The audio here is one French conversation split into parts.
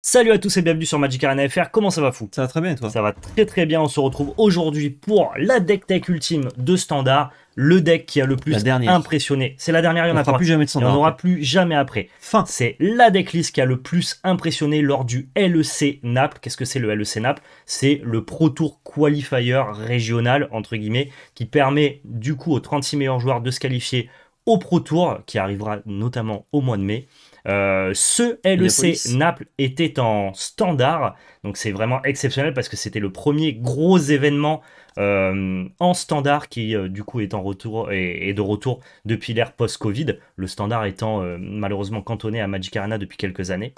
Salut à tous et bienvenue sur Magic Arena FR, comment ça va fou Ça va très bien toi Ça va très très bien, on se retrouve aujourd'hui pour la deck tech ultime de standard, le deck qui a le plus impressionné. C'est la dernière, il n'y en aura plus jamais de standard. Il n'y aura plus jamais après. Fin. C'est la decklist qui a le plus impressionné lors du LEC Naples. Qu'est-ce que c'est le LEC Naples C'est le Pro Tour Qualifier régional, entre guillemets, qui permet du coup aux 36 meilleurs joueurs de se qualifier au Pro Tour, qui arrivera notamment au mois de mai. Euh, ce LEC Naples était en standard, donc c'est vraiment exceptionnel parce que c'était le premier gros événement euh, en standard qui euh, du coup est en retour et, de retour depuis l'ère post-Covid, le standard étant malheureusement cantonné à Magic Arena depuis quelques années.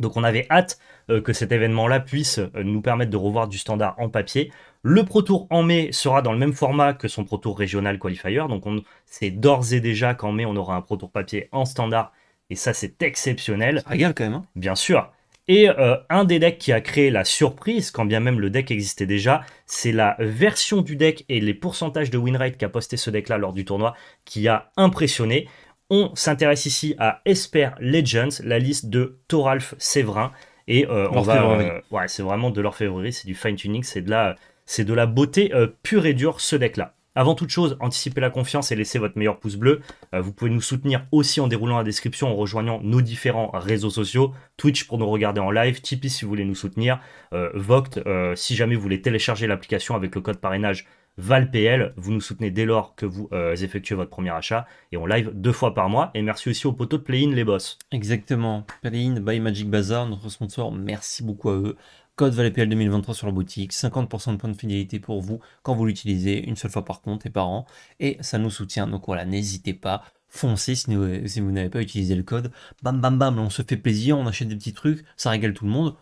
Donc on avait hâte que cet événement-là puisse nous permettre de revoir du standard en papier. Le Pro Tour en mai sera dans le même format que son Pro Tour régional qualifier, donc on sait d'ores et déjà qu'en mai on aura un Pro Tour papier en standard et ça, c'est exceptionnel. Ça quand même. Hein. Bien sûr. Et euh, un des decks qui a créé la surprise, quand bien même le deck existait déjà, c'est la version du deck et les pourcentages de winrate qu'a posté ce deck-là lors du tournoi qui a impressionné. On s'intéresse ici à Esper Legends, la liste de Thoralf Séverin. Et euh, on va. Euh, ouais, c'est vraiment de l'orfèvrerie, c'est du fine-tuning, c'est de la. C'est de la beauté pure et dure ce deck-là. Avant toute chose, anticipez la confiance et laissez votre meilleur pouce bleu. Euh, vous pouvez nous soutenir aussi en déroulant la description, en rejoignant nos différents réseaux sociaux, Twitch pour nous regarder en live, Tipeee si vous voulez nous soutenir, euh, Voct euh, si jamais vous voulez télécharger l'application avec le code parrainage ValPL. Vous nous soutenez dès lors que vous effectuez votre premier achat et on live deux fois par mois. Et merci aussi aux poteau de Playin, les boss. Exactement. Play-in by Magic Bazaar, notre sponsor. Merci beaucoup à eux. Code valetpl 2023 sur la boutique, 50% de points de fidélité pour vous quand vous l'utilisez une seule fois par compte et par an. Et ça nous soutient, donc voilà, n'hésitez pas, foncez si, vous n'avez pas utilisé le code. Bam bam bam, on se fait plaisir, on achète des petits trucs, ça régale tout le monde.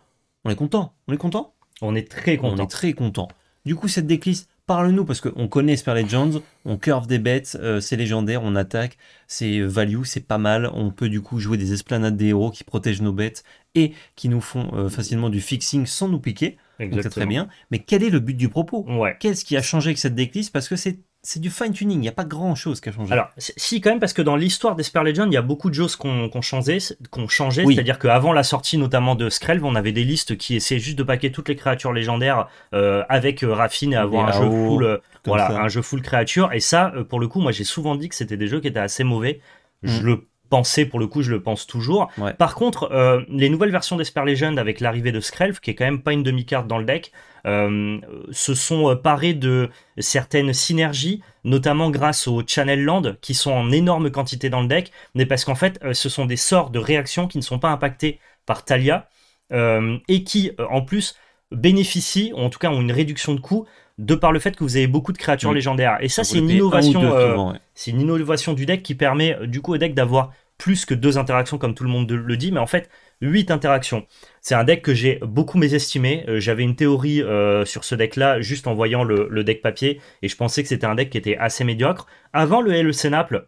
On est content, on est content On est très content. On est très content. Du coup, cette déclisse... Parle-nous, parce qu'on connaît Super Legends, on curve des bêtes, euh, c'est légendaire, on attaque, c'est value, c'est pas mal. On peut du coup jouer des esplanades des héros qui protègent nos bêtes et qui nous font euh, facilement du fixing sans nous piquer. Exactement. c'est très bien. Mais quel est le but du propos ouais. Qu'est-ce qui a changé avec cette déclisse Parce que c'est c'est du fine-tuning, il n'y a pas grand-chose qui a changé. Alors, si, quand même, parce que dans l'histoire d'Esper Legend, il y a beaucoup de choses qu'on changeait, qu'on c'est-à-dire qu'avant la sortie notamment de Skrelv, on avait des listes qui essayaient juste de paquer toutes les créatures légendaires euh, avec euh, Raffine et avoir un jeu, full, voilà, un jeu full créature. Et ça, pour le coup, moi j'ai souvent dit que c'était des jeux qui étaient assez mauvais. Je le pensé, pour le coup, je le pense toujours. Par contre, euh, les nouvelles versions d'Esper Legend avec l'arrivée de Skrelf, qui est quand même pas une demi-carte dans le deck, euh, se sont euh, parés de certaines synergies, notamment grâce aux Channel Land, qui sont en énorme quantité dans le deck, mais parce qu'en fait, ce sont des sorts de réaction qui ne sont pas impactés par Talia, et qui, en plus, bénéficient, ou en tout cas ont une réduction de coût, de par le fait que vous avez beaucoup de créatures légendaires. Et ça, c'est une innovation. C'est une innovation du deck qui permet du coup au deck d'avoir plus que deux interactions comme tout le monde le dit, mais en fait huit interactions. C'est un deck que j'ai beaucoup mésestimé. Euh, j'avais une théorie euh, sur ce deck-là juste en voyant le, deck papier et je pensais que c'était un deck qui était assez médiocre. Avant le LEC Naples,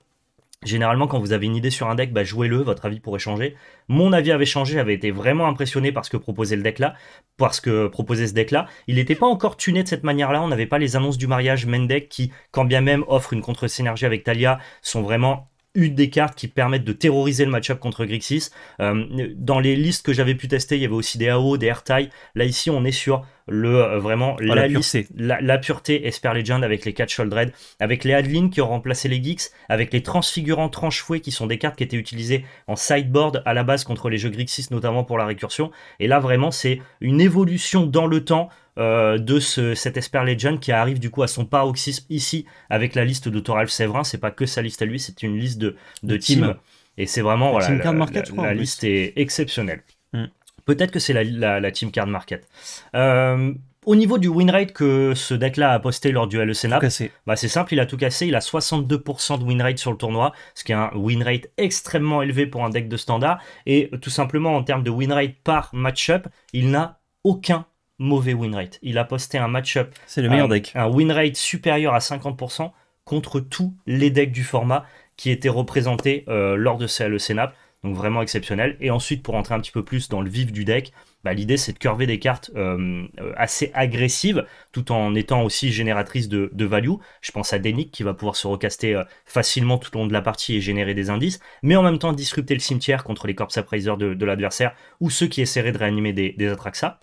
généralement quand vous avez une idée sur un deck, bah, jouez-le, votre avis pourrait changer. Mon avis avait changé, j'avais été vraiment impressionné par ce que proposait le deck-là, parce que proposait ce deck-là. Il n'était pas encore tuné de cette manière-là, on n'avait pas les annonces du mariage Mendek qui, quand bien même offre une contre-synergie avec Talia, sont vraiment une des cartes qui permettent de terroriser le match-up contre Grixis. Euh, dans les listes que j'avais pu tester, il y avait aussi des AO, des Airtie. Là, ici, on est sur le euh, vraiment oh, la, pureté. la, Esper Legend avec les 4 Shouldred, avec les Adeline qui ont remplacé les Geeks, avec les Transfigurants tranchoués qui sont des cartes qui étaient utilisées en sideboard à la base contre les jeux Grixis, notamment pour la récursion. Et là, vraiment, c'est une évolution dans le temps euh, de ce, cet Esper Legend qui arrive du coup à son paroxysme ici avec la liste de Thoralf Séverin. C'est pas que sa liste à lui, c'est une liste de, teams. Team. Et c'est vraiment, voilà, la, liste est exceptionnelle. Mm. Peut-être que c'est la, la, team card market. Euh, au niveau du win rate que ce deck-là a posté lors du LEC Nap, bah c'est simple, il a tout cassé, il a 62% de win rate sur le tournoi, ce qui est un win rate extrêmement élevé pour un deck de standard, et tout simplement en termes de win rate par match-up, il n'a aucun mauvais win rate. Il a posté un match-up. C'est le meilleur euh, deck. Un win rate supérieur à 50% contre tous les decks du format qui étaient représentés euh, lors de le CNAP. Donc vraiment exceptionnel. Et ensuite, pour entrer un petit peu plus dans le vif du deck, bah, l'idée c'est de curver des cartes euh, assez agressives tout en étant aussi génératrice de, value. Je pense à Denik qui va pouvoir se recaster facilement tout au long de la partie et générer des indices, mais en même temps disrupter le cimetière contre les corps appraisers de, l'adversaire ou ceux qui essaieraient de réanimer des, des Atraxa.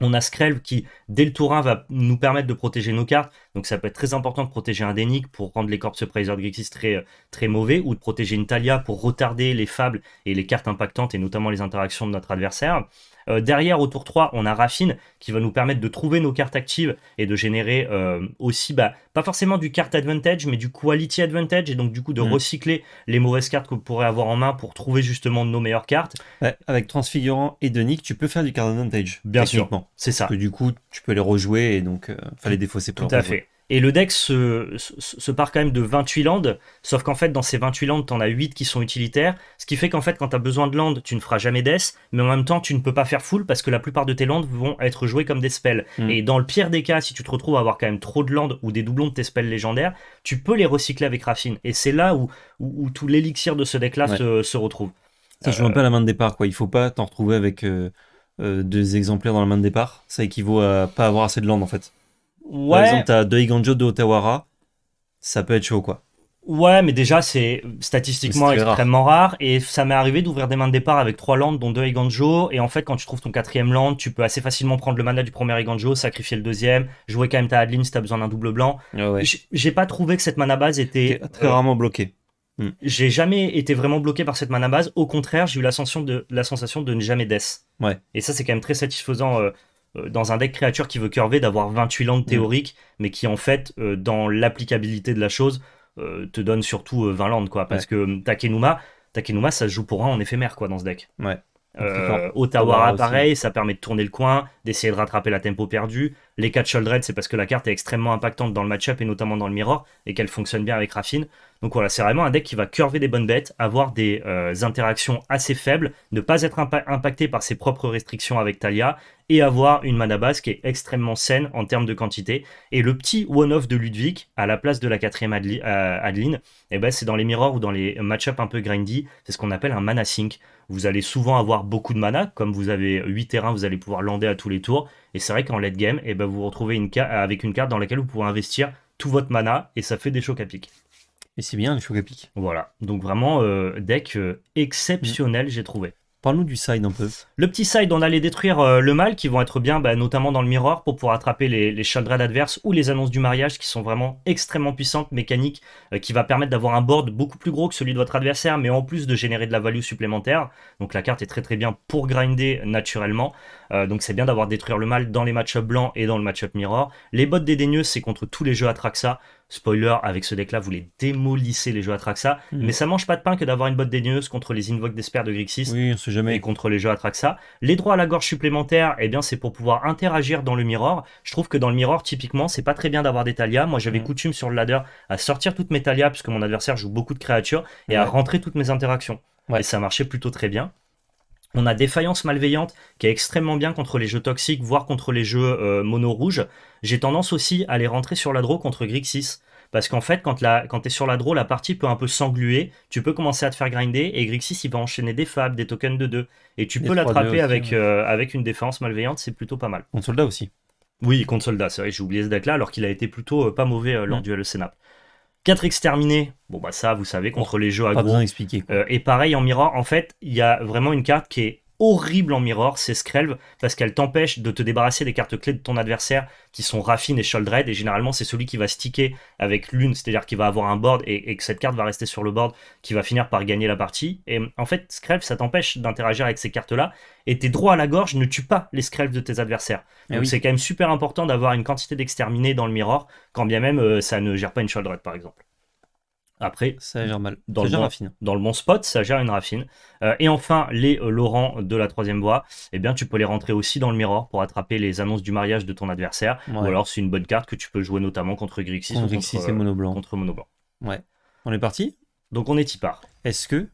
On a Skrelv qui, dès le tour 1, va nous permettre de protéger nos cartes. Donc ça peut être très important de protéger un Denik pour rendre les Corpse Praiser Grixis très, euh, très mauvais, ou de protéger une Talia pour retarder les fables et les cartes impactantes, et notamment les interactions de notre adversaire. Euh, derrière, au tour 3, on a Raffine qui va nous permettre de trouver nos cartes actives et de générer euh, aussi, bah, pas forcément du carte advantage, mais du quality advantage, et donc du coup de mm. recycler les mauvaises cartes que pourrait avoir en main pour trouver justement nos meilleures cartes. avec Transfigurant et Denik tu peux faire du card advantage. Bien sûr. C'est ça. Parce que du coup, tu peux les rejouer et donc, euh, les défausser Tout à fait. Et le deck se, part quand même de 28 landes, sauf qu'en fait, dans ces 28 landes, t'en as 8 qui sont utilitaires, ce qui fait qu'en fait, quand t'as besoin de landes, tu ne feras jamais death, mais en même temps, tu ne peux pas faire full parce que la plupart de tes landes vont être jouées comme des spells. Mm. Et dans le pire des cas, si tu te retrouves à avoir quand même trop de landes ou des doublons de tes spells légendaires, tu peux les recycler avec Raffine. Et c'est là où, où, tout l'élixir de ce deck-là se, retrouve. Ça joue un peu à la main de départ, quoi. Il faut pas t'en retrouver avec euh, euh, deux exemplaires dans la main de départ. Ça équivaut à pas avoir assez de landes, en fait. Par exemple, as deux Higanjo de Otawara, ça peut être chaud, quoi. Ouais, mais déjà, c'est statistiquement extrêmement rare. Et ça m'est arrivé d'ouvrir des mains de départ avec trois landes, dont deux Eganjo. Et en fait, quand tu trouves ton quatrième land, tu peux assez facilement prendre le mana du premier Eganjo, sacrifier le deuxième, jouer quand même ta Adeline si t'as besoin d'un double blanc. Ah j'ai pas trouvé que cette mana base était. Très rarement bloquée. Hmm. J'ai jamais été vraiment bloqué par cette mana base. Au contraire, j'ai eu la sensation de, la sensation de ne jamais death. Ouais. Et ça, c'est quand même très satisfaisant. Euh, euh, dans un deck créature qui veut curver d'avoir 28 landes mm. théoriques, mais qui en fait, euh, dans l'applicabilité de la chose, euh, te donne surtout 20 landes, quoi. Parce que hum, Takenuma, Takenuma, ça se joue pour un en éphémère, quoi, dans ce deck. Ouais. Ottawa, pareil, ça permet de tourner le coin, d'essayer de rattraper la tempo perdue. Les 4 shouldred c'est parce que la carte est extrêmement impactante dans le match-up et notamment dans le mirror, et qu'elle fonctionne bien avec Raffine. Donc voilà, c'est vraiment un deck qui va curver des bonnes bêtes, avoir des euh, interactions assez faibles, ne pas être impacté par ses propres restrictions avec Talia et avoir une mana base qui est extrêmement saine en termes de quantité. Et le petit one-off de Ludwig à la place de la quatrième euh, Adeline, eh ben, c'est dans les mirrors ou dans les match ups un peu grindy, c'est ce qu'on appelle un mana sync. Vous allez souvent avoir beaucoup de mana, comme vous avez 8 terrains, vous allez pouvoir lander à tous les tours. Et c'est vrai qu'en late game, eh ben, vous vous retrouvez avec une carte dans laquelle vous pouvez investir tout votre mana et ça fait des chocs à pic. Et c'est bien, le choc Voilà. Donc vraiment, euh, deck euh, exceptionnel, mm. j'ai trouvé. Parle-nous du side un peu. Le petit side, on allait détruire euh, le mal, qui vont être bien bah, notamment dans le mirror, pour pouvoir attraper les, les adverses ou les annonces du mariage qui sont vraiment extrêmement puissantes, mécaniques, qui va permettre d'avoir un board beaucoup plus gros que celui de votre adversaire, mais en plus de générer de la value supplémentaire. Donc la carte est très très bien pour grinder naturellement. donc c'est bien d'avoir détruire le mal dans les match blancs et dans le match-up mirror. Les bottes dédaigneuses, c'est contre tous les jeux Atraxa. Spoiler, avec ce deck-là, vous les démolissez les jeux Atraxa. Hmm. Mais ça mange pas de pain que d'avoir une botte dénieuse contre les invoques d'espère de Grixis. Oui, Et contre les jeux Atraxa. Les droits à la gorge supplémentaires, eh bien, c'est pour pouvoir interagir dans le mirror. Je trouve que dans le mirror, typiquement, c'est pas très bien d'avoir des Talia. Moi, j'avais hmm. coutume sur le ladder à sortir toutes mes Talia, puisque mon adversaire joue beaucoup de créatures, et à rentrer toutes mes interactions. Et ça marchait plutôt très bien. On a Défaillance Malveillante, qui est extrêmement bien contre les jeux toxiques, voire contre les jeux euh, mono rouge J'ai tendance aussi à les rentrer sur la draw contre Grixis. Parce qu'en fait, quand, tu es sur la draw, la partie peut un peu s'engluer, tu peux commencer à te faire grinder, et Grixis, il va enchaîner des FAB, des tokens de 2, et tu peux l'attraper avec, euh, avec une défense malveillante, c'est plutôt pas mal. Contre soldat aussi. Oui, contre soldat, c'est vrai, j'ai oublié ce deck-là, alors qu'il a été plutôt euh, pas mauvais lors mm. du LEC 4 exterminés, bon bah ça vous savez, contre les jeux à gros. besoin euh, et pareil en miroir, en fait, il y a vraiment une carte qui est horrible en mirror, c'est Skrelv, parce qu'elle t'empêche de te débarrasser des cartes clés de ton adversaire qui sont Raffine et Sholdred, et généralement c'est celui qui va sticker avec l'une, c'est-à-dire qui va avoir un board et, que cette carte va rester sur le board, qui va finir par gagner la partie. Et en fait, Skrelv, ça t'empêche d'interagir avec ces cartes-là, et tes droits à la gorge ne tuent pas les Skrelv de tes adversaires. Eh Donc c'est quand même super important d'avoir une quantité d'exterminés dans le mirror, quand bien même euh, ça ne gère pas une Sholdred par exemple. Après, ça gère mal. Dans, le, bon, raffine. dans le bon spot, ça gère une raffine. Euh, et enfin, les euh, Laurent de la troisième voie, eh bien, tu peux les rentrer aussi dans le miroir pour attraper les annonces du mariage de ton adversaire. Ou alors, c'est une bonne carte que tu peux jouer notamment contre Grixis et euh, Monoblanc. Ouais. On est parti Donc, on est Tipar. Est-ce que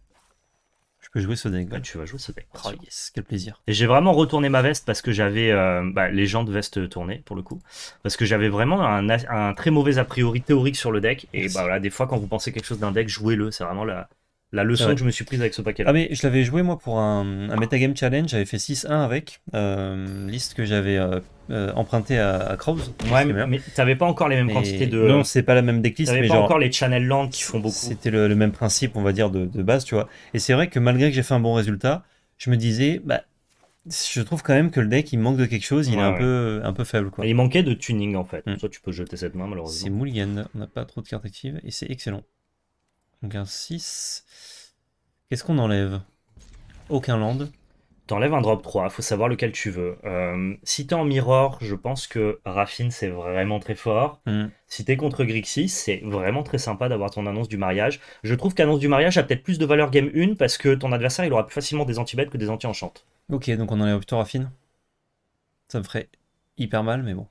vais jouer ce deck. Bah, tu vas jouer ce deck. Oh yes, quel plaisir. Et j'ai vraiment retourné ma veste parce que j'avais euh, bah, les jantes de veste tournée pour le coup. Parce que j'avais vraiment un, un, très mauvais a priori théorique sur le deck. Et bah, voilà, des fois, quand vous pensez quelque chose d'un deck, jouez-le. C'est vraiment la, la leçon que je me suis prise avec ce paquet-là. Ah mais je l'avais joué moi pour un, metagame challenge, j'avais fait 6-1 avec, euh, liste que j'avais euh, euh, empruntée à, à Krause. Ouais, mais t'avais pas encore les mêmes quantités de... Non, c'est pas la même decklist. T'avais pas encore les channel land qui font beaucoup. C'était le, même principe, on va dire, de, base, tu vois. Et c'est vrai que malgré que j'ai fait un bon résultat, je me disais, bah, je trouve quand même que le deck il manque de quelque chose, il est un, peu, un peu faible. Quoi. Il manquait de tuning en fait. Hmm. Toi tu peux jeter cette main malheureusement. C'est Mulligan, on n'a pas trop de cartes actives et c'est excellent. Donc un 6. Qu'est-ce qu'on enlève Aucun land. T'enlèves un drop 3, faut savoir lequel tu veux. Euh, si t'es en mirror, je pense que Raffine c'est vraiment très fort. Hmm. Si t'es contre Grixis, c'est vraiment très sympa d'avoir ton annonce du mariage. Je trouve qu'annonce du mariage a peut-être plus de valeur game 1 parce que ton adversaire il aura plus facilement des anti-bêtes que des anti-enchantes. Ok, donc on enlève plutôt Raffine. Ça me ferait hyper mal, mais bon.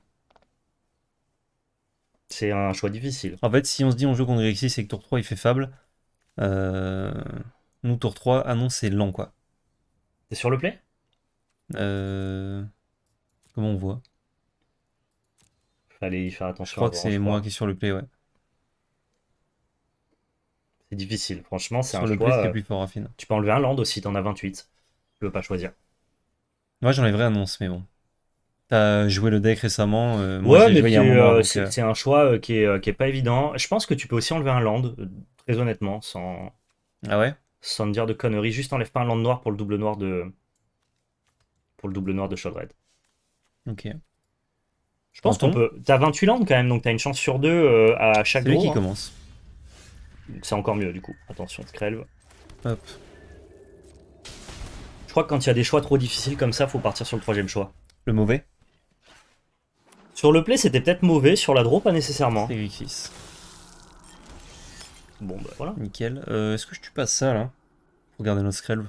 C'est un choix difficile. En fait, si on se dit on joue contre Grixis et que tour 3 il fait fable, euh, nous tour 3, ah non, c'est lent quoi. C'est sur le play euh, Comment on voit Fallait y faire attention. Je crois que c'est moi qui suis sur le play, ouais. C'est difficile, franchement, c'est un le Play, euh, plus Tu peux enlever un land aussi, t'en as 28. Tu peux pas choisir. Moi j'enlèverais annonce, mais bon. T'as joué le deck récemment. Euh, ouais, mais c'est un choix euh, euh, qui est, pas évident. Je pense que tu peux aussi enlever un land, très honnêtement, sans. Ah ouais Sans dire de conneries. Juste enlève pas un land noir pour le double noir de. Pour le double noir de Shodred. Ok. Je pense qu'on peut. T'as 28 landes quand même, donc t'as une chance sur deux à chaque lui qui commence. C'est encore mieux du coup. Attention, Skrelv. Hop. Je crois que quand il y a des choix trop difficiles comme ça, faut partir sur le troisième choix. Le mauvais sur le play, c'était peut-être mauvais, sur la draw, pas nécessairement. Bon, bah voilà. Nickel. Euh, Est-ce que je tue pas ça, là Pour garder notre screlve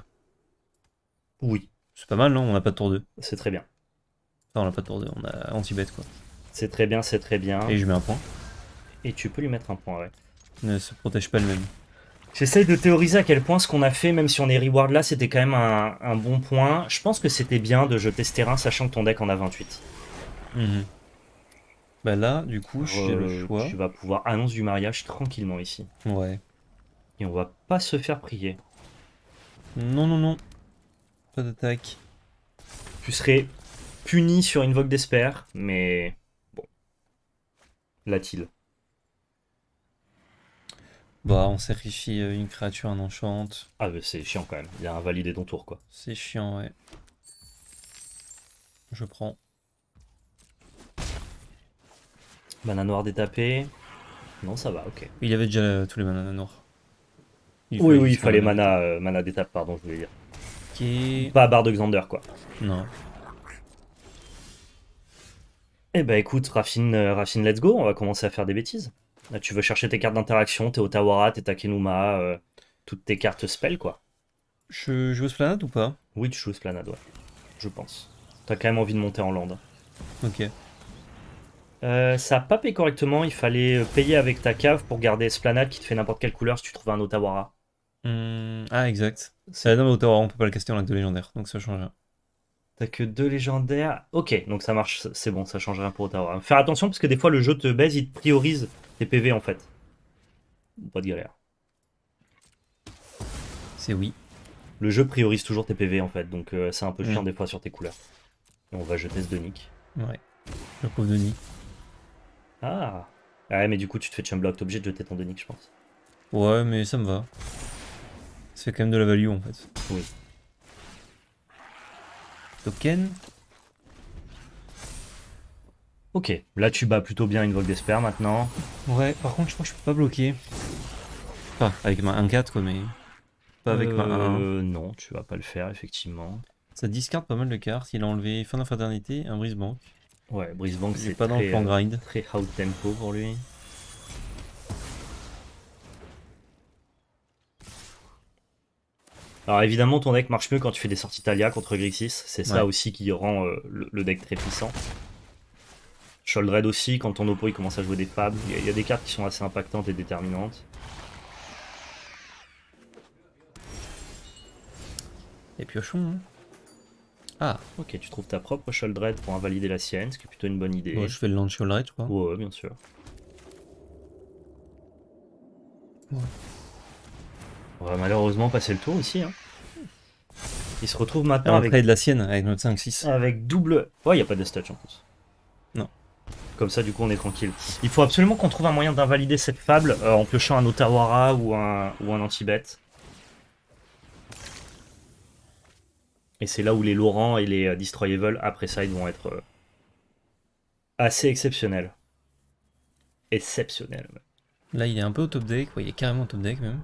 Oui. C'est pas mal, non On n'a pas de tour 2. C'est très bien. on n'a pas de tour 2, on a anti bête quoi. C'est très bien, c'est très bien. Et je mets un point. Et tu peux lui mettre un point, ouais. Ne se protège pas le même. J'essaye de théoriser à quel point ce qu'on a fait, même si on est reward là, c'était quand même un, bon point. Je pense que c'était bien de jeter ce terrain, sachant que ton deck en a 28. Mmh. Bah là, du coup, le Tu vas pouvoir annoncer du mariage tranquillement ici. Ouais. Et on va pas se faire prier. Non, non, non. Pas d'attaque. Tu serais puni sur une vogue d'Espère, mais bon. la t Bah, on sacrifie euh, une créature, un enchant. Ah, bah, c'est chiant quand même. Il y a un validé ton tour, quoi. C'est chiant, ouais. Je prends. Banane noire détapée. Non, ça va, ok. Il y avait déjà euh, tous les bananes noirs. oui, oui, il fallait mana, euh, mana d'étape, pardon, je voulais dire. Okay. Pas barre de Xander, quoi. Non. Eh bah écoute, Raffine, euh, let's go, on va commencer à faire des bêtises. tu veux chercher tes cartes d'interaction, t'es Otawara, t'es Takenuma, toutes tes cartes spell, quoi. Je joue Splanade ou pas Oui, tu joues Splanade, ouais. Je pense. T'as quand même envie de monter en land. Ok. Euh, ça a pas payé correctement, il fallait euh, payer avec ta cave pour garder Esplanade qui te fait n'importe quelle couleur si tu trouves un Otawara. Hmm, ah, exact. C'est un Otawara, on peut pas le caster, on a deux légendaires, donc ça change rien. T'as que deux légendaires. Ok, donc ça marche, c'est bon, ça change rien pour Otawara. Faire attention parce que des fois le jeu te baise, il te priorise tes PV en fait. Pas de galère. C'est oui. Le jeu priorise toujours tes PV en fait, donc euh, c'est un peu mm. chiant des fois sur tes couleurs. on va jeter ce Donic. Ouais, je trouve Donic. Ah. ah Ouais, mais du coup, tu te fais block, t'es obligé de jeter ton Donic, je pense. Ouais, mais ça me va. Ça fait quand même de la value en fait. Oui. Token. Ok, là tu bats plutôt bien une Vogue d'Esper maintenant. Ouais, par contre, je crois que je peux pas bloquer. Pas avec ma 1-4, quoi, mais. Pas avec ma 1, euh, Non, tu vas pas le faire, effectivement. Ça discarde pas mal de cartes. Il a enlevé Fin fraternité un brise-banque. Ouais, Brice c'est pas dans le euh, grind. Très tempo pour lui. Alors évidemment, ton deck marche mieux quand tu fais des sorties Talia contre Grixis. C'est ça aussi qui rend euh, le, deck très puissant. Sholdred aussi, quand ton oppo il commence à jouer des fables. Il y, a des cartes qui sont assez impactantes et déterminantes. Et piochons, hein. Ah. Ok, tu trouves ta propre shouldred pour invalider la sienne, ce qui est plutôt une bonne idée. je fais le land Sholdred, quoi. Ouais, bien sûr. On va malheureusement passer le tour ici. Hein. Il se retrouve maintenant avec... de la sienne, avec notre 5-6. Avec double... Ouais, il n'y a pas de statue en plus. Non. Comme ça, du coup, on est tranquille. Il faut absolument qu'on trouve un moyen d'invalider cette fable euh, en piochant un Otawara ou un, ou un Et c'est là où les Laurent et les euh, Destroyable après ça, ils vont être euh, assez exceptionnels. Exceptionnels. Là, il est un peu au top deck, ouais, il est carrément au top deck même.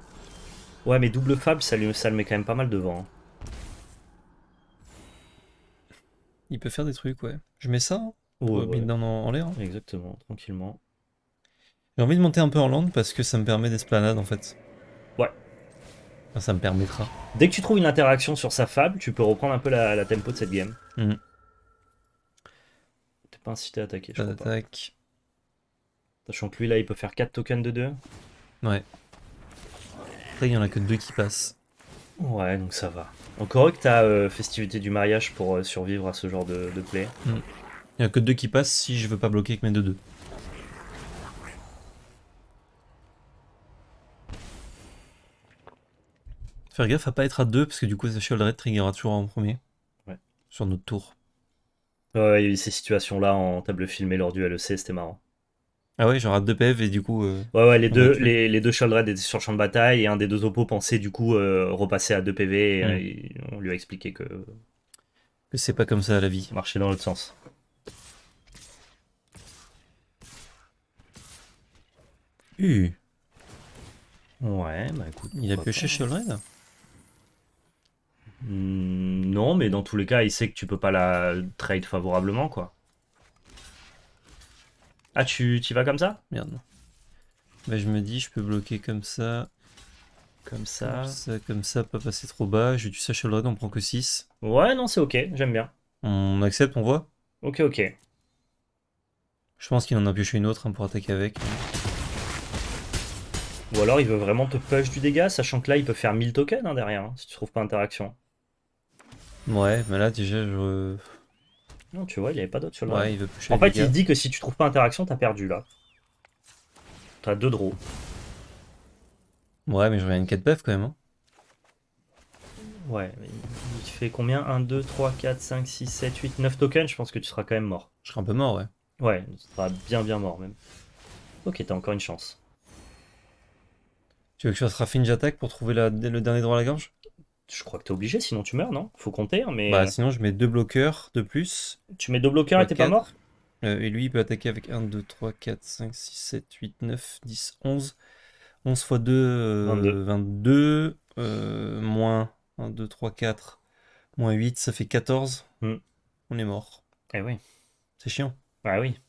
Ouais, mais double fable, ça, le met quand même pas mal devant. Hein. Il peut faire des trucs, ouais. Je mets ça Ou hein, pour en, l'air. Hein. Exactement, tranquillement. J'ai envie de monter un peu en land parce que ça me permet d'esplanade en fait. Ouais, ah, ça me permettra. Dès que tu trouves une interaction sur sa fable, tu peux reprendre un peu la, tempo de cette game. Mhm. T'es pas incité à attaquer, je crois pas. Sachant que lui, là, il peut faire 4 tokens de 2. Ouais. Après, il y en a que 2 qui passent. Ouais, donc ça va. Encore que t'as euh, festivité du mariage pour euh, survivre à ce genre de, play. Mhm. Il y en a que 2 qui passent si je veux pas bloquer avec mes 2-2. gaffe à pas être à deux, parce que du coup, The Shield triggera toujours en premier. Ouais. Sur notre tour. Ouais, il y a eu ces situations-là en table filmée lors du LEC, c'était marrant. Ah ouais, genre à deux pv e et du coup. Euh, ouais, ouais, les deux, les, les, deux étaient sur champ de bataille et un des deux oppos pensait du coup euh, repasser à deux PV e et, mm. euh, on lui a expliqué que. Que c'est pas comme ça la vie. Marcher dans l'autre sens. Ouais, bah écoute. Il a pioché Shield Mm, non, mais dans tous les cas, il sait que tu peux pas la trade favorablement, quoi. Ah, tu, tu y vas comme ça Merde. Bah, je me dis, je peux bloquer comme ça. Comme ça. Comme ça, ça pas passer trop bas. J'ai du le Dragon, on prend que 6. Ouais, non, c'est ok, j'aime bien. On accepte, on voit Ok, ok. Je pense qu'il en a pioché une autre hein, pour attaquer avec. Ou alors il veut vraiment te push du dégât, sachant que là il peut faire 1000 tokens hein, derrière, hein, si tu trouves pas interaction. Ouais, mais là déjà je. Non, tu vois, il n'y avait pas d'autre sur le. Ouais, il veut plus En fait, il dit que si tu trouves pas interaction, t'as perdu là. T'as deux draws. Ouais, mais j'aurais une quête buff quand même. Hein. Ouais, mais il fait combien 1, 2, 3, 4, 5, 6, 7, 8, 9 tokens, je pense que tu seras quand même mort. Je serai un peu mort, ouais. Ouais, tu seras bien bien mort même. Ok, t'as encore une chance. Tu veux que je fasse Raffinge Attack pour trouver le dernier droit à la gorge je crois que tu es obligé, sinon tu meurs, non Faut compter, hein, mais. Bah, sinon, je mets deux bloqueurs de plus. Tu mets deux bloqueurs et bah, t'es pas mort euh, Et lui, il peut attaquer avec 1, 2, 3, 4, 5, 6, 7, 8, 9, 10, 11. 11 x 2, 22. moins 1, 2, 3, 4, moins 8, ça fait 14. Hmm. On est mort. Eh oui. C'est chiant. Bah oui.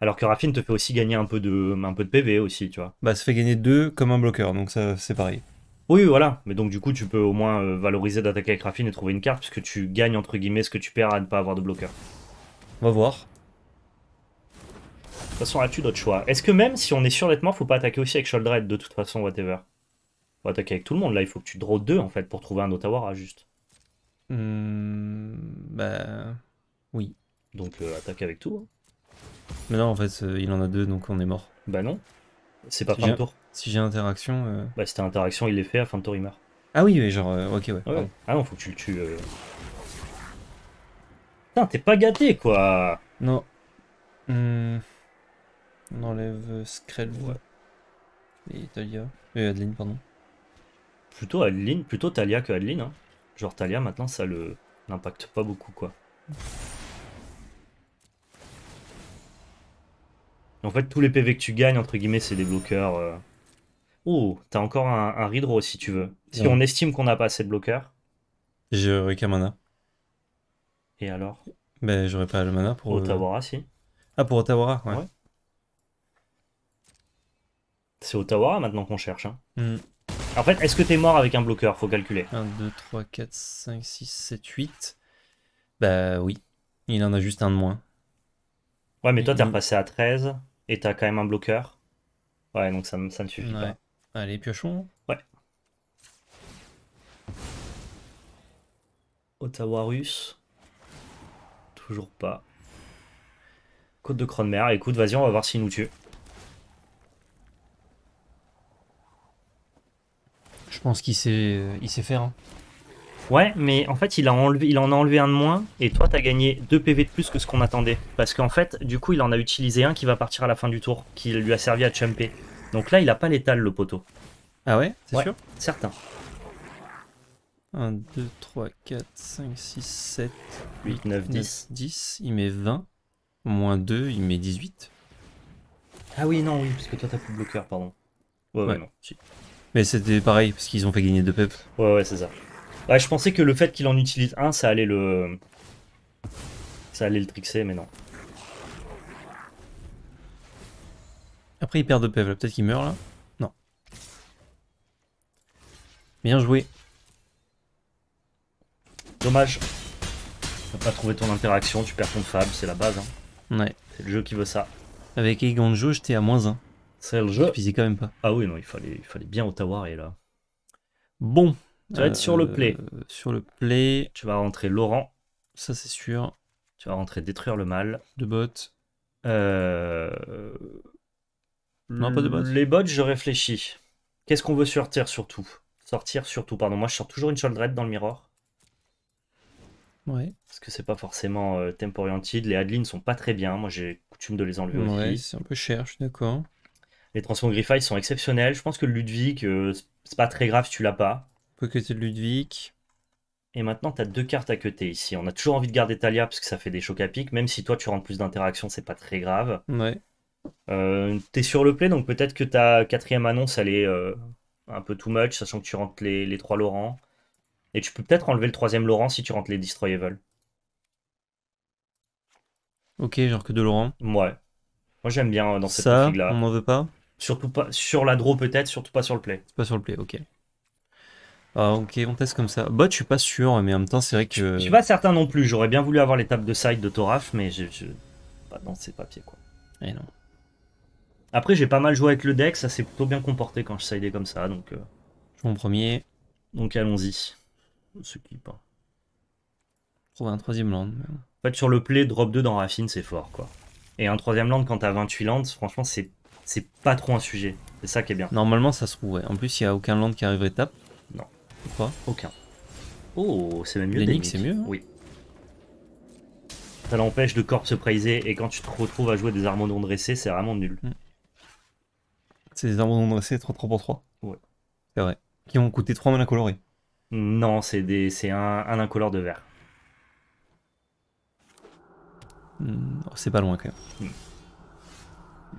Alors que Raffine te fait aussi gagner un peu de, un peu de PV aussi, tu vois. Bah, ça fait gagner 2 comme un bloqueur, donc ça, c'est pareil. Oui, voilà. Mais donc, du coup, tu peux au moins euh, valoriser d'attaquer avec Raffine et trouver une carte, puisque tu gagnes, entre guillemets, ce que tu perds à ne pas avoir de bloqueur. On va voir. De toute façon, as-tu d'autres choix Est-ce que même si on est sur faut pas attaquer aussi avec Sholdred, de toute façon, whatever Faut attaquer avec tout le monde, là. Il faut que tu draws deux, en fait, pour trouver un Ottawa, juste. Mmh, bah... Oui. Donc, euh, attaque avec tout. Hein. Mais non, en fait, euh, il en a deux, donc on est mort. Bah non. C'est pas par tour. Si j'ai interaction. Euh. Bah, si t'as interaction, il les fait afin de Torimar. Ah oui, mais genre, euh, ok, ah ouais. Ah non, faut que tu le tues. Euh. Putain, t'es pas gâté, quoi Non. Hmm. On enlève Screl, Ouais. Et Talia. Et Adeline, pardon. Plutôt Adeline, plutôt Talia que Adeline. Hein. Genre, Talia, maintenant, ça le l'impacte pas beaucoup, quoi. En fait, tous les PV que tu gagnes, entre guillemets, c'est des bloqueurs. Oh, t'as encore un, un redraw si tu veux. Si on estime qu'on n'a pas assez de bloqueurs. J'aurais qu'un mana. Et alors Ben j'aurais pas le mana pour. Euh, Otawara, si. Ah, pour Otawara ouais. C'est Otawara maintenant qu'on cherche. Hein. Hmm. En fait, est-ce que t'es mort avec un bloqueur Faut calculer. 1, 2, 3, 4, 5, 6, 7, 8. Bah oui. Il en a juste un de moins. Ouais, mais toi, t'es repassé à 13 et t'as quand même un bloqueur. Ouais, donc ça, ne suffit pas. Allez, ah, piochons. Ouais. Ottawa Toujours pas. Côte de Cronmer. Écoute, vas-y, on va voir s'il nous tue. Je pense qu'il sait, euh, il faire. Hein. Ouais, mais en fait, il, a enlevé, il en a enlevé un de moins, et toi, t'as gagné 2 PV de plus que ce qu'on attendait. Parce qu'en fait, du coup, il en a utilisé un qui va partir à la fin du tour, qui lui a servi à chumper. Donc là, il a pas l'étal le poteau. Ah ouais C'est sûr Certain. 1, 2, 3, 4, 5, 6, 7, 8, 9, 10. 10. Il met 20. Moins 2, il met 18. Ah oui, non, oui, parce que toi, t'as plus de bloqueur, pardon. Ouais, ouais, non. Mais c'était pareil, parce qu'ils ont fait gagner deux peps. Ouais, ouais, c'est ça. Ouais, je pensais que le fait qu'il en utilise un, ça allait le... Ça allait le trixer, mais non. Après, il perd de pev. Peut-être qu'il meurt là. Non. Bien joué. Dommage. T'as pas trouvé ton interaction, tu perds ton fab, c'est la base. Hein. Ouais. C'est le jeu qui veut ça. Avec Egonjo, j'étais à moins 1. C'est le jeu. Je quand même pas. Ah oui, non, il fallait, il fallait bien Ottawa et là. Bon. Tu vas être sur le euh, play. sur le play. Tu vas rentrer Laurent. Ça, c'est sûr. Tu vas rentrer détruire le mal. De bottes. Euh. Non, pas de bots. Mm, les bots, je réfléchis. Qu'est-ce qu'on veut sortir surtout Sortir surtout, pardon. Moi, je sors toujours une sholdred dans le miroir. Ouais. Parce que c'est pas forcément euh, tempo oriented. Les adlines sont pas très bien. Moi, j'ai coutume de les enlever aussi. Oui, c'est un peu cher, je suis d'accord. Les transforms Griffith sont exceptionnels. Je pense que le Ludwig, euh, c'est pas très grave si tu l'as pas. Peut que le Ludwig. Et maintenant, tu as deux cartes à côté ici. On a toujours envie de garder Talia parce que ça fait des chocs à pic. Même si toi, tu rentres plus d'interaction, c'est pas très grave. Ouais. Euh, t'es sur le play, donc peut-être que ta quatrième annonce, elle est euh, un peu too much, sachant que tu rentres les, les trois Laurent. Et tu peux peut-être enlever le troisième Laurent si tu rentres les Destroyable. Ok, genre que de Laurent. Ouais. Moi j'aime bien euh, dans cette Ça, là on m'en veut pas Surtout pas sur la draw peut-être, surtout pas sur le play. Pas sur le play, ok. Ah, ok, on teste comme ça. Bot, bah, je suis pas sûr, mais en même temps, c'est vrai que. Je suis pas certain non plus. J'aurais bien voulu avoir les tables de side de Toraf, mais je, je... pas dans ces papiers, quoi. Et eh non. Après, j'ai pas mal joué avec le deck, ça s'est plutôt bien comporté quand je sidais comme ça. Donc, euh... mon premier. Donc allons-y. Ce qui pas. Trouver un troisième land. En fait, sur le play, drop 2 dans Raffine, c'est fort quoi. Et un troisième land quand t'as 28 lands, franchement, c'est c'est pas trop un sujet. C'est ça qui est bien. Normalement, ça se trouve, En plus, il n'y a aucun land qui arriverait tape. Non. Pourquoi Aucun. Oh, c'est même mieux. Lénix c'est mieux hein. Oui. Ça l'empêche de corps se priser et quand tu te retrouves à jouer des non dressés, c'est vraiment nul. Mm. C'est des armes dressées 3, 3 pour 3 Ouais. C'est vrai. Qui ont coûté 3 mana colorées. Non, c'est des... c'est un, incolore de vert hmm, oh, c'est pas loin quand même. Hmm.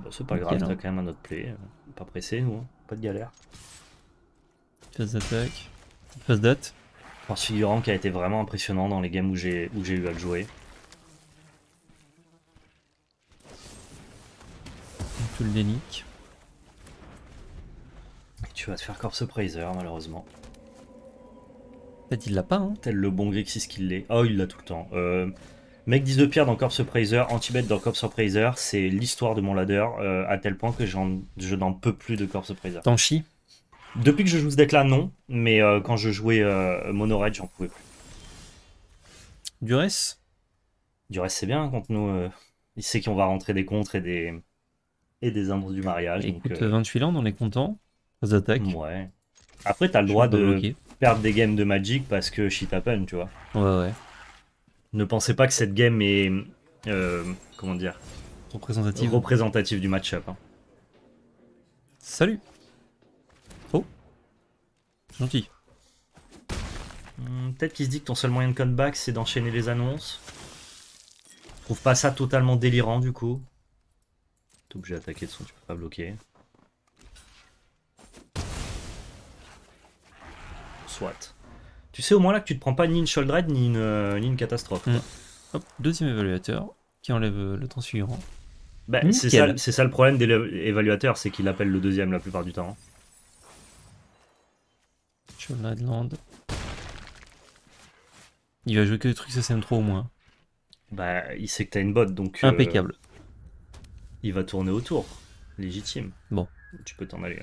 Bon, c'est pas grave, t'as quand même un autre play. Euh, pas pressé, nous, hein. pas de galère. Phase d'attaque, phase date. figurant qui a été vraiment impressionnant dans les games où j'ai eu à le jouer. Tout le dénique tu vas te faire Corpse Praiser, malheureusement. Peut-être il l'a pas, hein Tel le bon Grixis qu'il l'est. Oh, il l'a tout le temps. Euh, mec 10 de pierre dans Corpse Praiser, anti-bet dans Corpse Praiser, c'est l'histoire de mon ladder, euh, à tel point que je n'en peux plus de Corpse Praiser. T'en chies Depuis que je joue ce deck-là, non, mais euh, quand je jouais Mono j'en pouvais plus. Du reste c'est bien hein, contre nous. Il sait qu'on va rentrer des contres et des, et des ombres du mariage. Écoute, 28 ans on est content. Ouais. Après, t'as le droit de perdre des games de Magic parce que shit happen, tu vois. Ouais, ouais. Ne pensez pas que cette game est. Euh, comment dire Représentative. Représentative du match-up. Hein. Salut Oh Gentil. Hmm, peut-être qu'il se dit que ton seul moyen de comeback, c'est d'enchaîner les annonces. Je trouve pas ça totalement délirant, du coup. T'es obligé d'attaquer de son, tu peux pas bloquer. Tu sais au moins là que tu te prends pas ni une Shoulder ni une, euh, ni une catastrophe. Mm. deuxième évaluateur qui enlève euh, le temps suivant. Bah, c'est ça, le problème des évaluateurs, c'est qu'il appelle le deuxième la plupart du temps. Land. Il va jouer que des trucs SM3 au moins. Bah, il sait que t'as une botte, donc. Euh, Impeccable. il va tourner autour. Légitime. Bon. Tu peux t'en aller.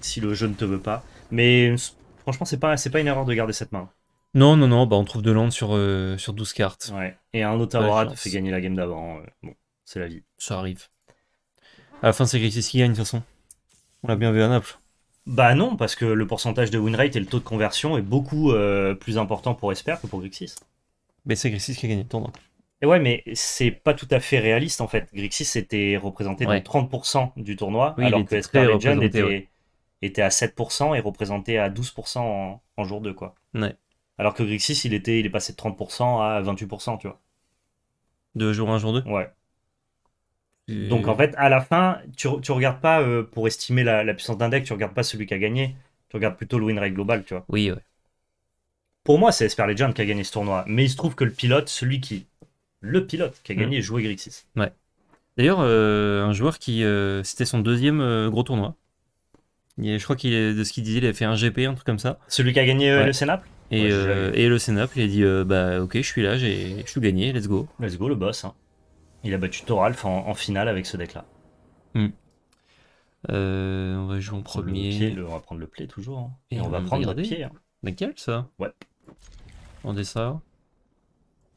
Si le jeu ne te veut pas. Mais Franchement, c'est pas, c'est pas une erreur de garder cette main. Non, non, non, bah on trouve de l'onde sur, euh, sur 12 cartes. Ouais. Et un Ottawa te fait gagner la game d'avant. Euh, bon, c'est la vie. Ça arrive. À la fin, c'est Grixis qui gagne, de toute façon. On l'a bien vu à Naples. Bah non, parce que le pourcentage de win rate et le taux de conversion est beaucoup euh, plus important pour Esper que pour Grixis. Mais c'est Grixis qui a gagné, le tournoi. Et ouais, mais c'est pas tout à fait réaliste en fait. Grixis était représenté dans 30% du tournoi, alors que Esper était à 7% et représentait à 12% en, jour 2, quoi. Alors que Grixis, il, était, il est passé de 30% à 28%, tu vois. De jour 1, jour 2 Ouais. Donc en fait, à la fin, tu, tu regardes pas, euh, pour estimer la, la puissance d'index, tu regardes pas celui qui a gagné, tu regardes plutôt le win rate global, tu vois. Oui, ouais. Pour moi, c'est Esper Legend qui a gagné ce tournoi, mais il se trouve que le pilote, celui qui. Le pilote qui a gagné, mmh. jouait Grixis. Ouais. D'ailleurs, euh, un joueur qui. Euh, c'était son deuxième gros tournoi je crois qu'il est de ce qu'il disait, il avait fait un GP, un truc comme ça. Celui qui a gagné euh, le Sénat euh, et, le Sénap, il a dit euh, bah ok, je suis là, j'ai, je suis gagné, let's go. Let's go, le boss. Hein. Il a battu Toralf en, finale avec ce deck-là. Hmm. on va jouer en premier. on va prendre le play toujours. Hein. Et, on, va, prendre le pied. Nickel hein. ça Ouais. On descend. ça.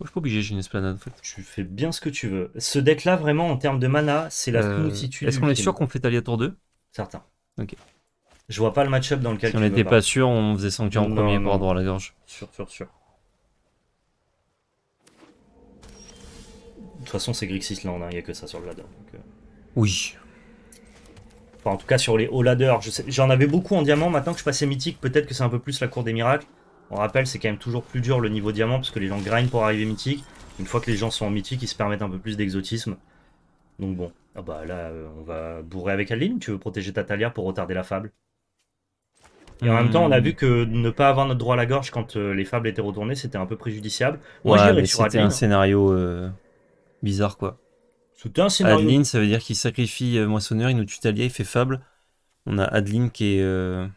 je suis pas obligé, j'ai une esplanade en fait. Tu fais bien ce que tu veux. Ce deck-là, vraiment, en termes de mana, c'est la multitude. Est-ce qu'on est sûr qu'on fait Talia tour 2 Certain. Ok. Je vois pas le match-up dans lequel. Si on n'était pas sûr, on faisait sanctuaire en premier droit à la gorge. Sûr, sûr, sûr. De toute façon, c'est Grixis là, hein. il n'y a que ça sur le ladder. Euh. Oui. Enfin, en tout cas, sur les hauts ladders, j'en avais beaucoup en diamant. Maintenant que je passais mythique, peut-être que c'est un peu plus la cour des miracles. On rappelle, c'est quand même toujours plus dur le niveau diamant parce que les gens grindent pour arriver mythique. Une fois que les gens sont en mythique, ils se permettent un peu plus d'exotisme. Donc bon, ah bah là, euh, on va bourrer avec Aline. Tu veux protéger ta Talia pour retarder la fable et en même temps, on a hmm. vu que ne pas avoir notre droit à la gorge quand euh, les fables étaient retournées, c'était un peu préjudiciable. ouais, c'était un scénario euh, bizarre, quoi. C'était un scénario. Adeline, ça veut dire qu'il sacrifie euh, Moissonneur, il nous tue Talia, il fait fable. On a Adeline qui est.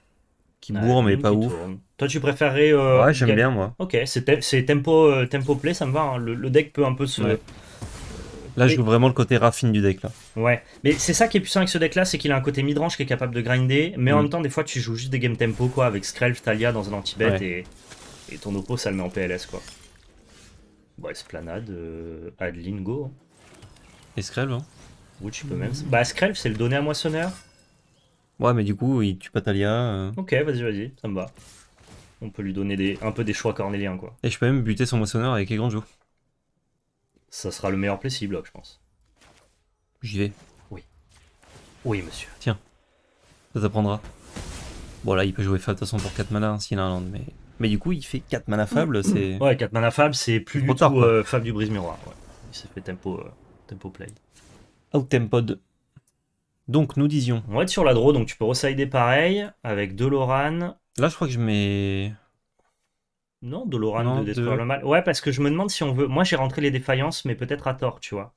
qui bourre, mais pas ouf. Toi, tu préférerais. ouais, j'aime bien, moi. Ok, c'est tempo, tempo play, ça me va. Hein. Le, deck peut un peu se. Là, je joue vraiment le côté raffine du deck. Là. Ouais, mais c'est ça qui est puissant avec ce deck-là, c'est qu'il a un côté midrange qui est capable de grinder, mais en mm. même temps, des fois, tu joues juste des game tempo, quoi, avec Skrelf, Talia dans un anti-bet, et, ton oppo, ça le met en PLS, quoi. Bon, Esplanade, euh, Adlingo... Hein. Et Skrelf, hein Ou tu peux même... Bah, Skrelf, c'est le donné à Moissonneur Ouais, mais du coup, il tue pas Talia. Euh. Ok, vas-y, vas-y, ça me va. On peut lui donner un peu des choix cornéliens, quoi. Et je peux même buter son Moissonneur avec les grands ça sera le meilleur play je pense. J'y vais. Oui. Oui, monsieur. Tiens. Ça t'apprendra. Bon, là, il peut jouer Fable de toute façon pour 4 mana hein, s'il a un land, mais. Mais du coup, il fait 4 mana Fable, mm. c'est. Ouais, 4 mana Fable, c'est plus du euh, Fable du Brise Miroir. Ouais. Il s'est fait tempo, euh, tempo play. Out tempod. Donc, nous disions. On va être sur la draw, donc tu peux resider pareil, avec deux Loran. Là, je crois que je mets. Non, Doloran de détruire le mal. Ouais, parce que je me demande si on veut. Moi, j'ai rentré les défaillances, mais peut-être à tort, tu vois.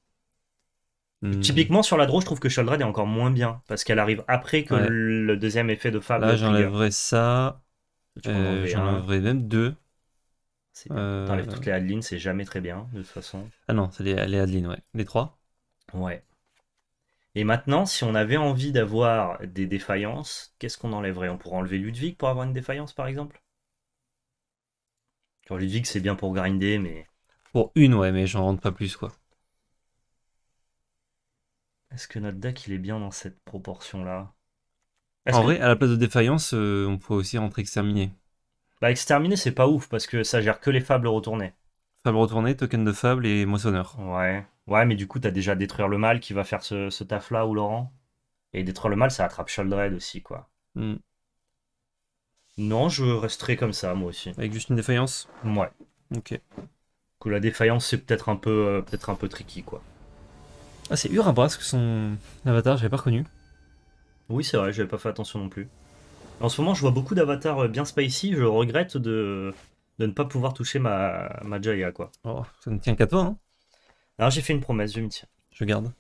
Hmm. Typiquement, sur la draw, je trouve que Sheldred est encore moins bien, parce qu'elle arrive après que le deuxième effet de Fable. Là, hein. j'enlèverais ça. Euh, j'enlèverais même deux. T'enlèves euh, toutes les Adeline, c'est jamais très bien, de toute façon. Ah non, c'est les, les ouais. Les trois Ouais. Et maintenant, si on avait envie d'avoir des défaillances, qu'est-ce qu'on enlèverait On pourrait enlever Ludwig pour avoir une défaillance, par exemple dis que c'est bien pour grinder, mais. Pour une, ouais, mais j'en rentre pas plus, quoi. Est-ce que notre deck, il est bien dans cette proportion-là En vrai, à la place de défaillance, euh, on pourrait aussi rentrer exterminé. Bah, exterminé, c'est pas ouf, parce que ça gère que les fables retournées. Fables retournées, token de fable et moissonneur. Ouais. Ouais, mais du coup, t'as déjà détruire le mal qui va faire ce, taf-là ou Laurent. Et détruire le mal, ça attrape Sheldred aussi, quoi. Hmm. Non, je resterai comme ça, moi aussi. Avec juste une défaillance Ouais. Ok. Que la défaillance, c'est peut-être un, peu, euh, un peu tricky, quoi. Ah, c'est Urabrasque son avatar, j'avais pas reconnu. Oui, c'est vrai, j'avais pas fait attention non plus. En ce moment, je vois beaucoup d'avatars euh, bien spicy, je regrette de, de ne pas pouvoir toucher ma, ma Jaya, quoi. Oh, ça ne tient qu'à toi, hein Alors, j'ai fait une promesse, je me tiens. Je garde.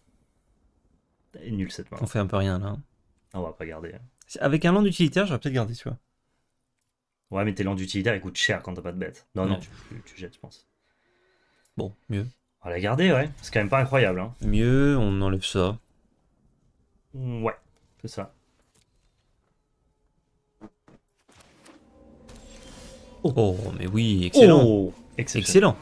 Elle nul cette main. On fait un peu rien, là. Hein. On va pas garder. Hein. Avec un land utilitaire, j'aurais peut-être gardé, tu vois. Ouais, mais tes lents d'utilitaire, elles coûtent cher quand t'as pas de bête. Non, non, tu, jettes, je pense. Bon, mieux. On va la garder, ouais. C'est quand même pas incroyable. Hein. Mieux, on enlève ça. Mm, ouais, c'est ça. Oh. oh. mais oui, excellent. Oh. excellent.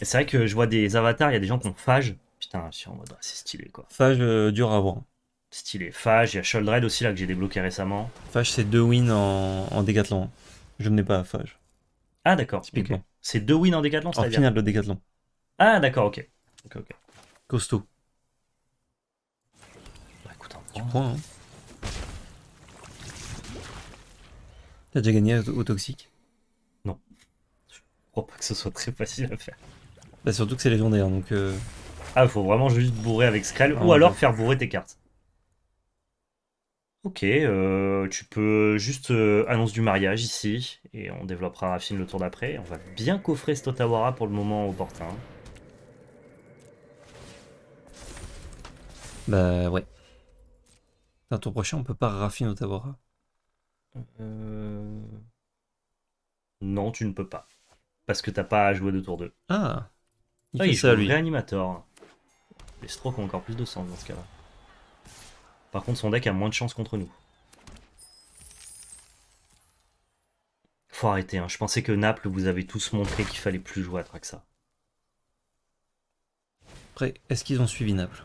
C'est vrai que je vois des avatars, il y a des gens qui ont phage. Putain, je suis en mode, ah, c'est stylé quoi. Phage euh, dur à voir. Stylé. Fage, il y a Sholdred aussi là que j'ai débloqué récemment. Fage, c'est deux wins en, en décathlon. Je n'ai pas à Fage. Ah, d'accord. Typiquement. C'est deux wins en décathlon, c'est En finale de décathlon. Ah, d'accord, ok. Ok, Costaud. Bah, écoute, un point. Hein. T'as déjà gagné au, toxique Non. Je crois pas que ce soit très facile à faire. Bah, surtout que c'est légendaire, donc. Euh... Ah, faut vraiment juste bourrer avec Skrell ah, ou alors faire bourrer tes cartes. Ok, euh, tu peux juste euh, annoncer du mariage ici, et on développera un le tour d'après. On va bien coffrer cet Otawara pour le moment opportun. Bah ouais. Dans ton prochain, on peut pas raffiner Otawara. Euh, non, tu ne peux pas. Parce que t'as pas à jouer de tour 2. Ah Il ah, fait ça, lui. Les strokes ont encore plus de sens dans ce cas-là. Par contre, son deck a moins de chance contre nous. Faut arrêter, hein. je pensais que Naples vous avez tous montré qu'il fallait plus jouer à Traxa. Après, est-ce qu'ils ont suivi Naples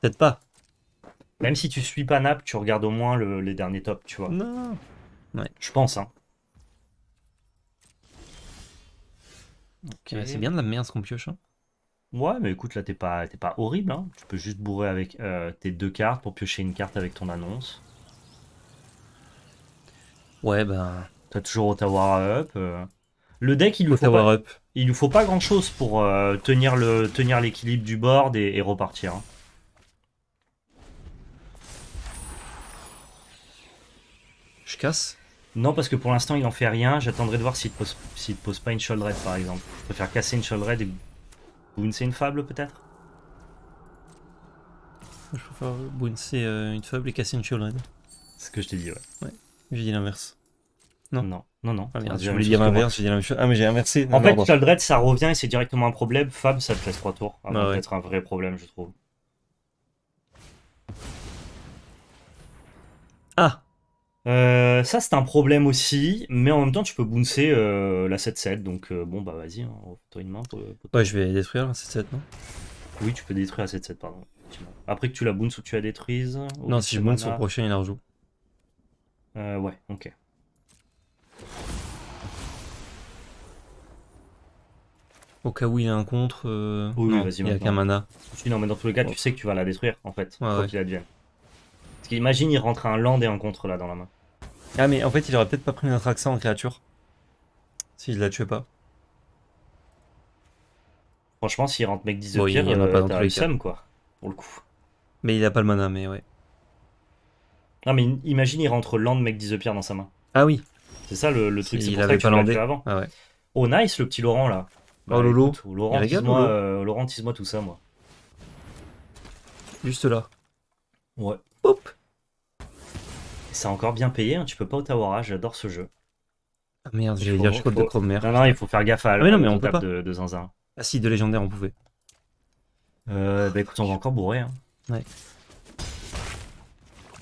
Peut-être pas. Même si tu suis pas Naples, tu regardes au moins les derniers tops, tu vois. Non. Je pense, hein. C'est bien de la merde ce qu'on pioche. Hein. Ouais, mais écoute, là, t'es pas, t'es pas horrible. Hein. Tu peux juste bourrer avec euh, tes deux cartes pour piocher une carte avec ton annonce. Ouais, ben. T'as toujours tower Up. Euh. Le deck, il lui, faut pas, up. il nous faut pas grand chose pour euh, tenir le tenir l'équilibre du board et, repartir. Hein. Je casse Non, parce que pour l'instant, il en fait rien. J'attendrai de voir s'il pose, pose pas une Sholdred, par exemple. Je préfère casser une Sholdred et Boone, c'est une fable peut-être Je préfère Boone, c'est euh, une fable et une Children. C'est ce que je t'ai dit, ouais. j'ai dit l'inverse. Non. Non, non, non. Ah, je voulais dire l'inverse, j'ai dit la même chose. Ah, mais j'ai inversé. En fait, Childred, ça revient et c'est directement un problème. Fable, ça te laisse trois tours. Ça ah, être un vrai problème, je trouve. Ah euh, ça, c'est un problème aussi, mais en même temps, tu peux bouncer euh, la 7-7, donc euh, bon, bah vas-y, hein, toi une main. Euh, pour, Ouais, je vais détruire la 7-7, non Oui, tu peux détruire la 7-7, pardon. Après que tu la bounces ou tu la détruises. Non, si je bounce au prochain, il la rejoue. Euh ouais, ok. Au cas où il y a un contre, oui, non, il n'y a qu'un mana. non, mais dans tous les cas, tu sais que tu vas la détruire en fait, ouais, quand advienne. Parce qu'imagine, il rentre un land et un contre là dans la main. Ah, mais en fait, il aurait peut-être pas pris notre accent en créature. Si je la tuait pas. Franchement, s'il rentre mec 10 de pierre il y en a euh, pas dans quoi. Pour le coup. Mais il a pas le mana, mais ouais. Non, mais imagine, il rentre land mec 10 de pierre dans sa main. Ah oui. C'est ça le, truc, c'est pour ça que pas tu avant. Ah oh, nice le petit Laurent là. oh, bah, Lolo. Laurent, tise-moi euh, tout ça, moi. Juste là. Ouais c'est encore bien payé, hein. tu peux pas au Tawara, j'adore ce jeu. Ah merde, j'allais dire, je de Cromer. Non, non, il faut faire gaffe à la ah mais non, mais on peut pas. De, de, zinzin. Ah si, de légendaire, on pouvait. Euh, bah écoute, on va encore bourrer. Hein. Ouais.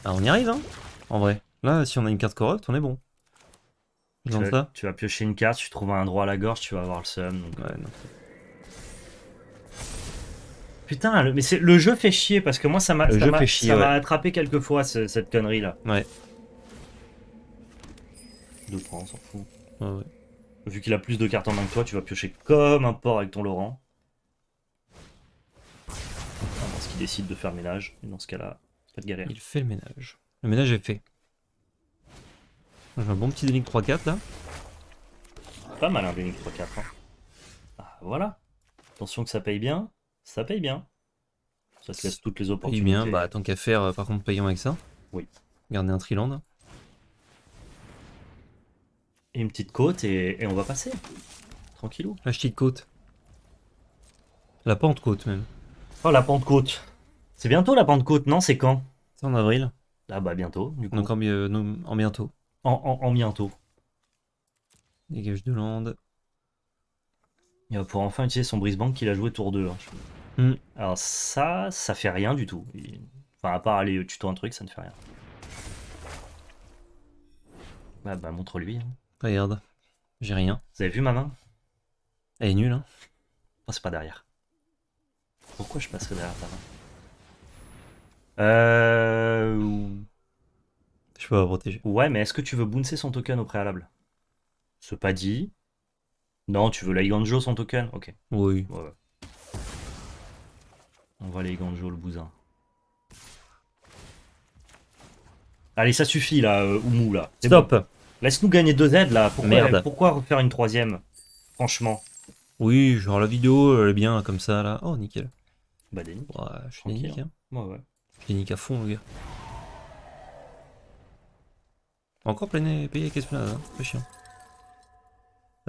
Ah, on y arrive, hein, en vrai. Là, si on a une carte corrupte, on est bon. Tu vas, ça. tu vas piocher une carte, tu trouves un droit à la gorge, tu vas avoir le seum. Donc... Ouais, euh. non. Putain, le, mais le jeu fait chier parce que moi ça m'a attrapé quelques fois cette connerie là. Ouais. De points, on s'en fout. Vu qu'il a plus de cartes en main que toi, tu vas piocher comme un porc avec ton Laurent. parce qu'il décide de faire ménage. Et dans ce cas-là, pas de galère. Il fait le ménage. Le ménage est fait. J'ai un bon petit délique 3-4 là. Pas mal un délique 3-4. Hein. Ah, voilà. Attention que ça paye bien. Ça paye bien. Ça se laisse toutes les opportunités. Paye bien, bah tant qu'à faire, euh, par contre, payant avec ça. Oui. Garder un Triland une petite côte et, on va passer. Tranquillou. La petite côte. La pente côte même. Oh la pente côte. C'est bientôt la pente côte, non C'est quand C'est en avril. Ah bah bientôt, du coup. Donc euh, en, bientôt. En, bientôt. Dégage de lande. Il va pouvoir enfin utiliser son brise qu'il a joué tour 2. Hein. Hmm. Alors ça, ça fait rien du tout. Enfin, à part aller tuto un truc, ça ne fait rien. Bah, bah montre-lui. Hein. Regarde, j'ai rien. Vous avez vu ma main Elle est nulle, hein Non, oh, c'est pas derrière. Pourquoi je passerais derrière ta main euh, Je peux pas protéger. Ouais, mais est-ce que tu veux bouncer son token au préalable C'est pas dit. Non, tu veux la son token Ok. Oui. On va les le bousin. Allez, ça suffit là, euh, là. Stop Laisse-nous gagner deux aides là. Pourquoi, Merde. pourquoi refaire une troisième Franchement. Oui, genre la vidéo, elle est bien comme ça là. Oh, nickel. Bah, des Ouais, je suis nickel. Hein. hein. Ouais, ouais. Je à fond, le gars. Encore plein payé avec Esplanade, hein. Pas chiant.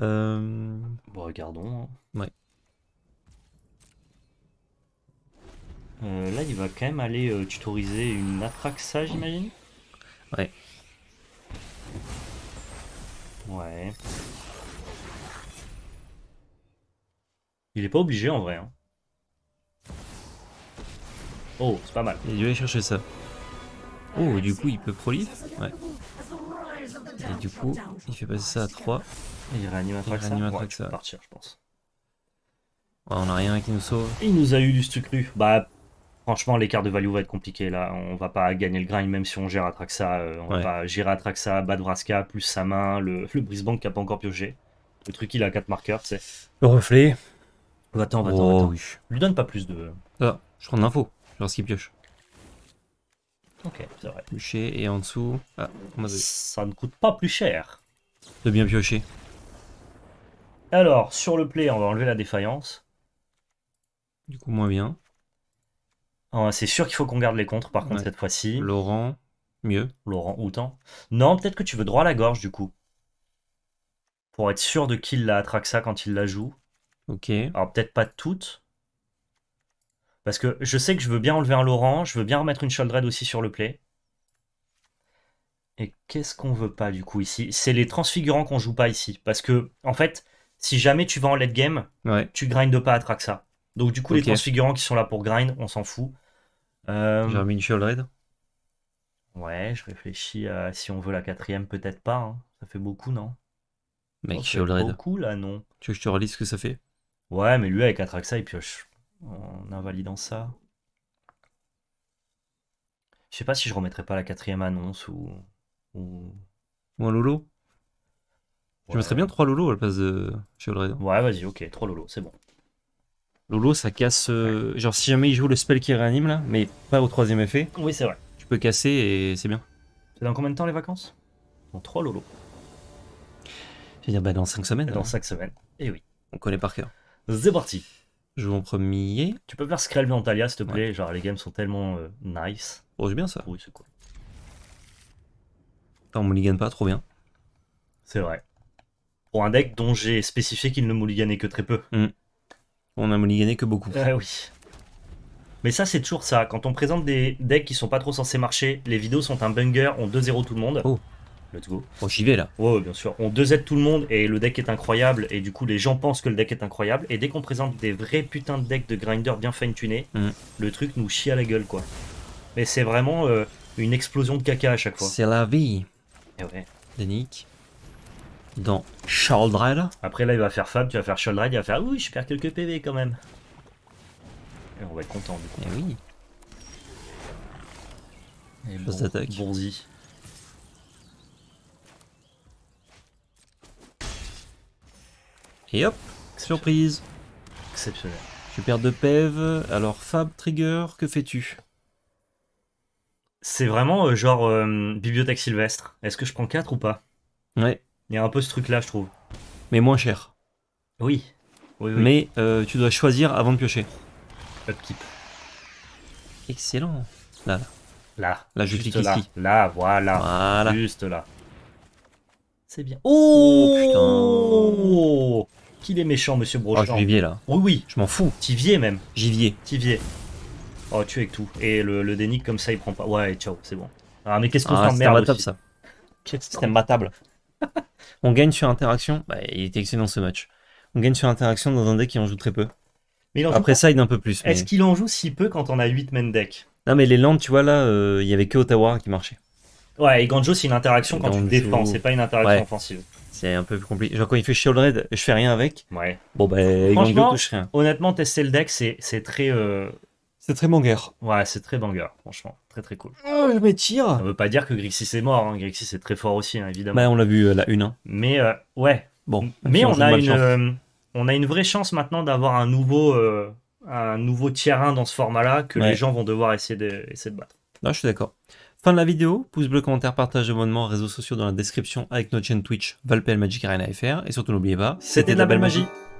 Euh... Bon, bah, regardons. Hein. Ouais. Euh, là, il va quand même aller euh, tutoriser une Atraxa, j'imagine Ouais. Ouais. Il est pas obligé en vrai. Hein. Oh, c'est pas mal. Il aller chercher ça. Oh, du coup, il peut prolif Ouais. Et du coup, il fait passer ça à 3. il réanime un track ça. Ouais, partir, je pense. on a rien qui nous sauve. Il nous a eu du stucru. Bah, Franchement, l'écart de value va être compliqué là. On va pas gagner le grind même si on gère à Traxa. Euh, on va pas gérer Atraxa, Bad Vraska, plus sa main, le, le qui a pas encore pioché. Le truc, il a quatre marqueurs, c'est Le reflet. Va-t'en, va-t'en, oh, Lui donne pas plus de. Ah, je prends l'info, lorsqu'il pioche. Ok, c'est vrai. Piocher et en dessous. Ah, Ça ne coûte pas plus cher. De bien piocher. Alors, sur le play, on va enlever la défaillance. Du coup, moins bien. Oh, c'est sûr qu'il faut qu'on garde les contres, par contre, cette fois-ci. Laurent, mieux. Laurent, autant. Non, peut-être que tu veux droit à la gorge, du coup. Pour être sûr de qu'il la ça quand il la joue. Ok. Alors, peut-être pas toutes. Parce que je sais que je veux bien enlever un Laurent, je veux bien remettre une Shouldred aussi sur le play. Et qu'est-ce qu'on veut pas, du coup, ici C'est les transfigurants qu'on joue pas ici. Parce que, en fait, si jamais tu vas en late game, tu tu grindes pas Atraxa. Donc du coup, les transfigurants qui sont là pour grind, on s'en fout. Euh... une Shield Raid. Ouais, je réfléchis à si on veut la quatrième, peut-être pas. Hein. Ça fait beaucoup, non Mec, Shield oh, Red. beaucoup là, non Tu veux que je te relise ce que ça fait Ouais, mais lui avec Atraxa, il pioche en invalidant ça. Je sais pas si je remettrai pas la quatrième annonce ou. Ou, un Lolo Je mettrais bien trois Lolo à la place de Shield hein. Ouais, vas-y, ok, trois Lolo, c'est bon. Lolo, ça casse. Euh, genre, si jamais il joue le spell qui réanime là, mais pas au troisième effet. Oui, c'est vrai. Tu peux casser et c'est bien. C'est dans combien de temps les vacances Dans 3 Lolo. Je veux dire, bah, dans 5 semaines. Dans 5 semaines. Et eh oui. On connaît par cœur. C'est parti. Joue en premier. Tu peux faire Screll Ventalia s'il te plaît. Genre, les games sont tellement euh, nice. Oh, c'est bien ça. Oui, c'est cool. Attends, on mulligan pas, trop bien. C'est vrai. Pour un deck dont j'ai spécifié qu'il ne mulliganait que très peu. Mm on a gagné que beaucoup. Ah oui. Mais ça, c'est toujours ça. Quand on présente des decks qui sont pas trop censés marcher, les vidéos sont un banger, on 2-0 tout le monde. Oh. Let's go. Oh, j'y vais là. Ouais, bien sûr. On 2-Z tout le monde et le deck est incroyable. Et du coup, les gens pensent que le deck est incroyable. Et dès qu'on présente des vrais putains de decks de grinder bien fine-tunés, mm. le truc nous chie à la gueule, quoi. Mais c'est vraiment euh, une explosion de caca à chaque fois. C'est la vie. Et eh ouais. Denis dans Shaldred. Après là il va faire Fab, tu vas faire Shaldred, il va faire oui je perds quelques PV quand même. Et on va être content du coup. Et eh oui. Et d'attaque. Bonzi. Et hop, surprise. Exceptionnel. Je perds deux PV e alors Fab Trigger, que fais-tu C'est vraiment euh, genre euh, bibliothèque sylvestre. Est-ce que je prends 4 ou pas Ouais. Il y a un peu ce truc-là, je trouve. Mais moins cher. Oui. Mais euh, tu dois choisir avant de piocher. Upkeep. Excellent. Là, là. Là. Là, je clique ici. Là, voilà. Juste là. C'est bien. Oh, oh putain. Qu'il est méchant, monsieur Brochard. oh, là. Oui, oui. Je m'en fous. Tivier, même. jivier Tivier. Oh, tu es avec tout. Et le, le comme ça, il prend pas. Ouais, ciao, c'est bon. Ah, mais qu'est-ce qu'on ah, fait en merde ça. quest ma table on gagne sur interaction. Bah, il était excellent ce match. On gagne sur interaction dans un deck qui en joue très peu. Mais Après ça, il un peu plus. Est-ce qu'il en joue si peu quand on a 8 main deck Non, mais les landes, tu vois, là, euh, il y avait que Ottawa qui marchait. Ouais, et Ganjo, c'est une interaction quand tu défends, c'est pas une interaction offensive. C'est un peu plus compliqué. Genre, quand il fait Shield Red, je fais rien avec. Ouais. Bon, bah, Ganjo touche rien. Honnêtement, tester le deck, c'est très. Euh, c'est très banger. Ouais, c'est très banger, franchement. Très très cool. Oh, je m'étire. Ça veut pas dire que Grixis est mort. Hein. Grixis est très fort aussi, hein, évidemment. Bah, on l'a vu euh, la une. Hein. Mais euh, ouais. Bon. Mais on, a, une, euh, on a une vraie chance maintenant d'avoir un nouveau, un nouveau tier 1 dans ce format-là que les gens vont devoir essayer de, essayer de battre. Non, je suis d'accord. Fin de la vidéo, pouce bleu, commentaire, partage, abonnement, réseaux sociaux dans la description avec notre chaîne Twitch, Valpel Magic Arena FR. Et surtout, n'oubliez pas, c'était de la belle magie.